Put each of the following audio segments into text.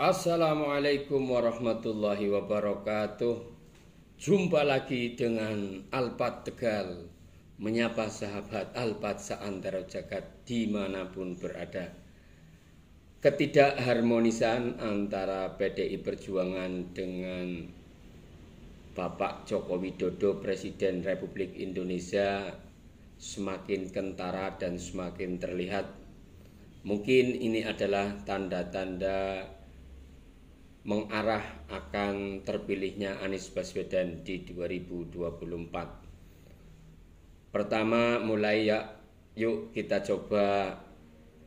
Assalamualaikum warahmatullahi wabarakatuh Jumpa lagi dengan Alpat Tegal Menyapa sahabat Alpat seantero jagat dimanapun berada Ketidakharmonisan antara PDI Perjuangan dengan Bapak Joko Widodo Presiden Republik Indonesia Semakin kentara dan semakin terlihat Mungkin ini adalah tanda-tanda mengarah akan terpilihnya Anies Baswedan di 2024. Pertama mulai ya, yuk kita coba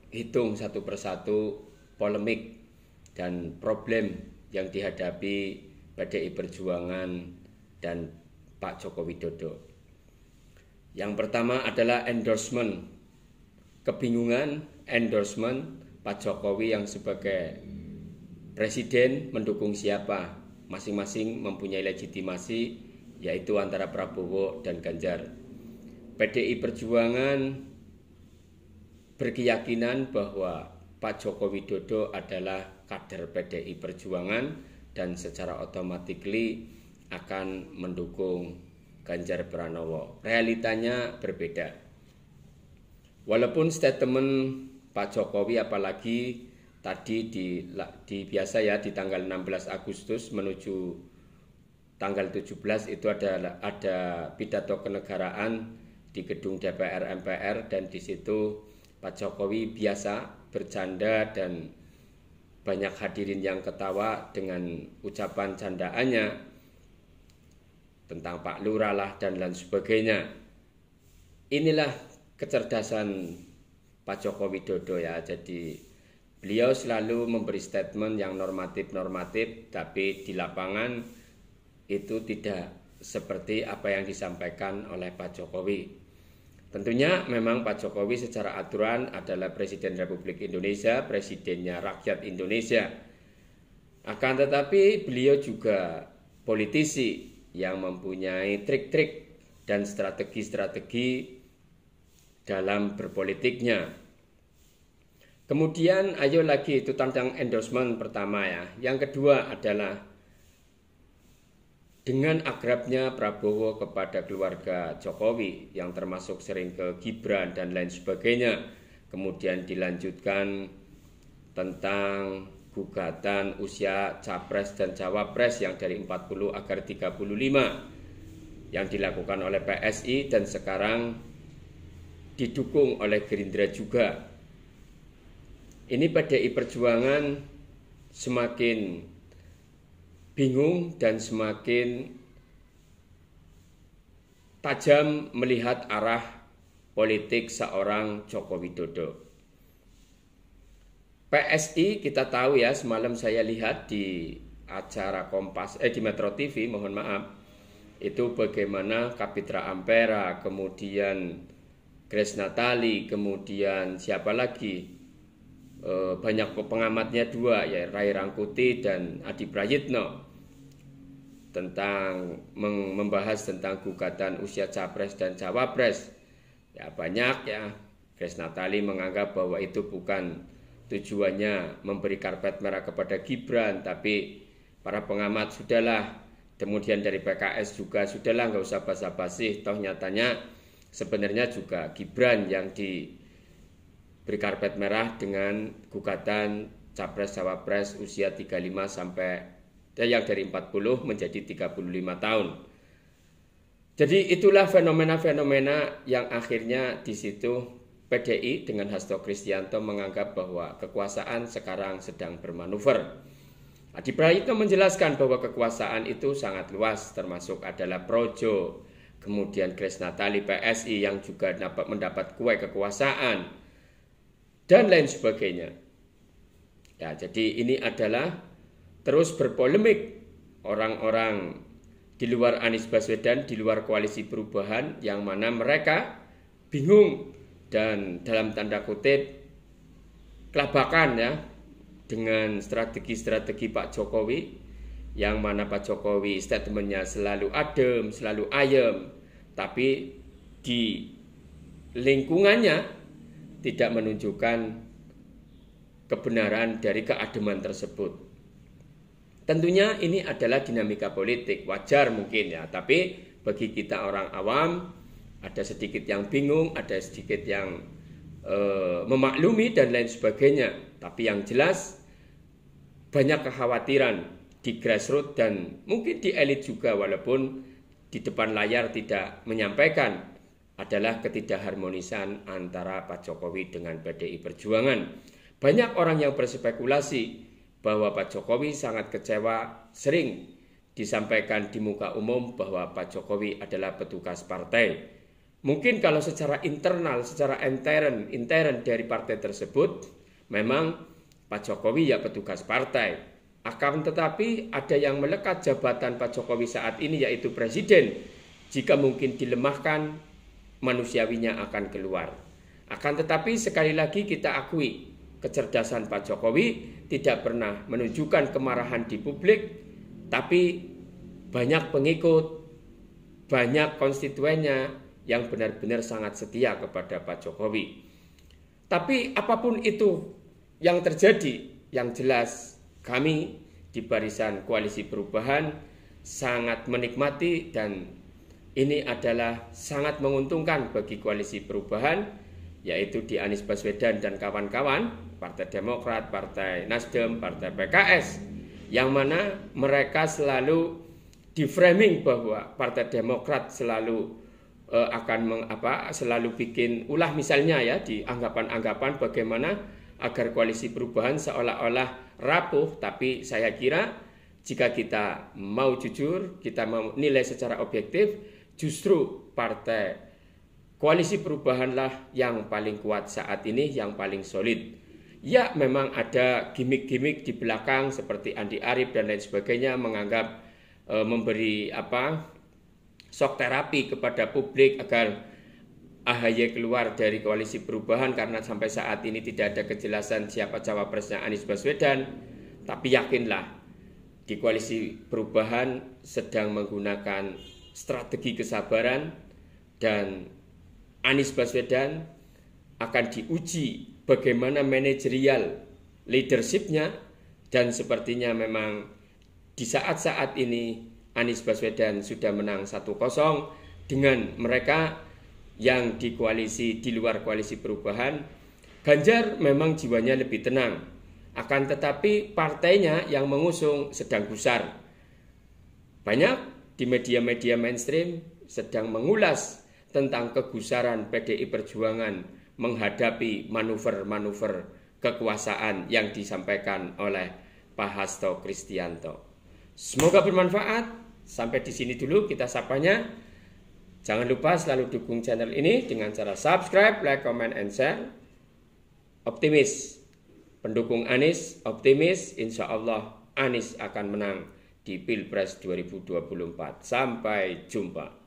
hitung satu persatu polemik dan problem yang dihadapi PDI Perjuangan dan Pak Joko Widodo. Yang pertama adalah endorsement. Kebingungan endorsement Pak Jokowi yang sebagai Presiden mendukung siapa? Masing-masing mempunyai legitimasi yaitu antara Prabowo dan Ganjar. PDI Perjuangan berkeyakinan bahwa Pak Joko Widodo adalah kader PDI Perjuangan dan secara otomatis akan mendukung Ganjar Pranowo. Realitanya berbeda. Walaupun statement Pak Jokowi apalagi tadi di, di biasa ya di tanggal 16 Agustus menuju tanggal 17 itu ada ada pidato kenegaraan di gedung DPR MPR dan di situ Pak Jokowi biasa bercanda dan banyak hadirin yang ketawa dengan ucapan candaannya tentang Pak Lurah lah dan lain sebagainya. Inilah kecerdasan Pak Joko Widodo ya. Jadi Beliau selalu memberi statement yang normatif-normatif, tapi di lapangan itu tidak seperti apa yang disampaikan oleh Pak Jokowi. Tentunya memang Pak Jokowi secara aturan adalah Presiden Republik Indonesia, Presidennya rakyat Indonesia. Akan tetapi beliau juga politisi yang mempunyai trik-trik dan strategi-strategi dalam berpolitiknya. Kemudian ayo lagi itu tentang endorsement pertama ya. Yang kedua adalah dengan akrabnya Prabowo kepada keluarga Jokowi yang termasuk sering ke Gibran dan lain sebagainya. Kemudian dilanjutkan tentang gugatan usia capres dan cawapres yang dari 40 agar 35 yang dilakukan oleh PSI dan sekarang didukung oleh Gerindra juga ini PDI Perjuangan semakin bingung dan semakin tajam melihat arah politik seorang Joko Widodo. PSI kita tahu ya semalam saya lihat di acara Kompas eh di Metro TV mohon maaf itu bagaimana Kapitra Ampera kemudian Grace Natali kemudian siapa lagi Eh, banyak pengamatnya dua ya Rai Rangkuti dan Adi Prayitno tentang membahas tentang gugatan usia capres dan cawapres. Ya banyak ya. Grace Natali menganggap bahwa itu bukan tujuannya memberi karpet merah kepada Gibran, tapi para pengamat sudahlah. Kemudian dari PKS juga sudahlah nggak usah basa-basi. Toh nyatanya sebenarnya juga Gibran yang di berkarpet merah dengan gugatan capres cawapres usia 35 sampai eh, yang dari 40 menjadi 35 tahun. Jadi itulah fenomena-fenomena yang akhirnya di situ PDI dengan Hasto Kristianto menganggap bahwa kekuasaan sekarang sedang bermanuver. Adi Prayitno menjelaskan bahwa kekuasaan itu sangat luas termasuk adalah Projo, kemudian Kresna PSI yang juga dapat mendapat kue kekuasaan, dan lain sebagainya. Ya, jadi ini adalah terus berpolemik orang-orang di luar Anies Baswedan, di luar koalisi perubahan yang mana mereka bingung dan dalam tanda kutip kelabakan ya dengan strategi-strategi Pak Jokowi yang mana Pak Jokowi statementnya selalu adem, selalu ayem, tapi di lingkungannya tidak menunjukkan kebenaran dari keademan tersebut. Tentunya ini adalah dinamika politik, wajar mungkin ya, tapi bagi kita orang awam ada sedikit yang bingung, ada sedikit yang eh, memaklumi dan lain sebagainya. Tapi yang jelas banyak kekhawatiran di grassroots dan mungkin di elit juga walaupun di depan layar tidak menyampaikan adalah ketidakharmonisan antara Pak Jokowi dengan PDI Perjuangan. Banyak orang yang berspekulasi bahwa Pak Jokowi sangat kecewa sering disampaikan di muka umum bahwa Pak Jokowi adalah petugas partai. Mungkin kalau secara internal, secara intern, intern dari partai tersebut, memang Pak Jokowi ya petugas partai. Akan tetapi ada yang melekat jabatan Pak Jokowi saat ini yaitu presiden. Jika mungkin dilemahkan manusiawinya akan keluar. Akan tetapi sekali lagi kita akui kecerdasan Pak Jokowi tidak pernah menunjukkan kemarahan di publik, tapi banyak pengikut, banyak konstituennya yang benar-benar sangat setia kepada Pak Jokowi. Tapi apapun itu yang terjadi, yang jelas kami di barisan koalisi perubahan sangat menikmati dan ini adalah sangat menguntungkan bagi koalisi perubahan yaitu di Anies Baswedan dan kawan-kawan, Partai Demokrat, Partai Nasdem, Partai PKS yang mana mereka selalu diframing bahwa Partai Demokrat selalu uh, akan meng, apa selalu bikin ulah misalnya ya di anggapan-anggapan bagaimana agar koalisi perubahan seolah-olah rapuh tapi saya kira jika kita mau jujur, kita mau nilai secara objektif, justru partai koalisi perubahanlah yang paling kuat saat ini, yang paling solid. Ya memang ada gimmick-gimmick di belakang seperti Andi Arief dan lain sebagainya menganggap e, memberi apa shock terapi kepada publik agar AHY keluar dari koalisi perubahan karena sampai saat ini tidak ada kejelasan siapa cawapresnya Anies Baswedan. Tapi yakinlah di koalisi perubahan sedang menggunakan strategi kesabaran dan Anies Baswedan akan diuji bagaimana manajerial leadershipnya dan sepertinya memang di saat-saat ini Anies Baswedan sudah menang 1-0 dengan mereka yang di koalisi di luar koalisi perubahan Ganjar memang jiwanya lebih tenang akan tetapi partainya yang mengusung sedang gusar banyak di media-media mainstream sedang mengulas tentang kegusaran PDI Perjuangan menghadapi manuver-manuver kekuasaan yang disampaikan oleh Pak Hasto Kristianto. Semoga bermanfaat. Sampai di sini dulu kita sapanya. Jangan lupa selalu dukung channel ini dengan cara subscribe, like, comment, and share. Optimis. Pendukung Anis optimis. Insya Allah Anis akan menang di Pilpres 2024. Sampai jumpa.